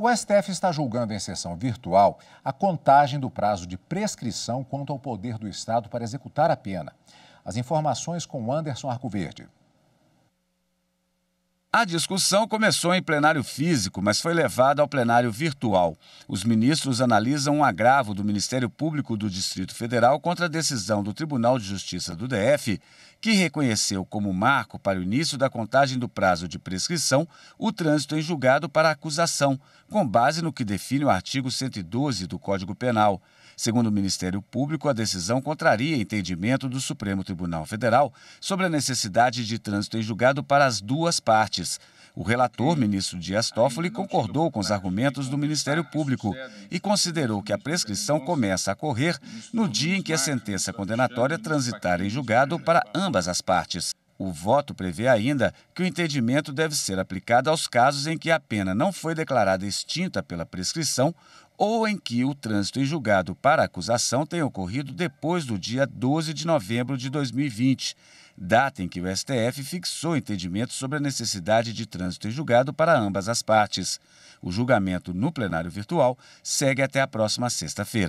O STF está julgando em sessão virtual a contagem do prazo de prescrição quanto ao poder do Estado para executar a pena. As informações com Anderson Arcoverde. A discussão começou em plenário físico, mas foi levada ao plenário virtual. Os ministros analisam um agravo do Ministério Público do Distrito Federal contra a decisão do Tribunal de Justiça do DF, que reconheceu como marco para o início da contagem do prazo de prescrição o trânsito em julgado para acusação, com base no que define o artigo 112 do Código Penal. Segundo o Ministério Público, a decisão contraria entendimento do Supremo Tribunal Federal sobre a necessidade de trânsito em julgado para as duas partes o relator, ministro Dias Toffoli, concordou com os argumentos do Ministério Público e considerou que a prescrição começa a correr no dia em que a sentença condenatória transitar em julgado para ambas as partes. O voto prevê ainda que o entendimento deve ser aplicado aos casos em que a pena não foi declarada extinta pela prescrição ou em que o trânsito em julgado para acusação tenha ocorrido depois do dia 12 de novembro de 2020, data em que o STF fixou entendimento sobre a necessidade de trânsito em julgado para ambas as partes. O julgamento no plenário virtual segue até a próxima sexta-feira.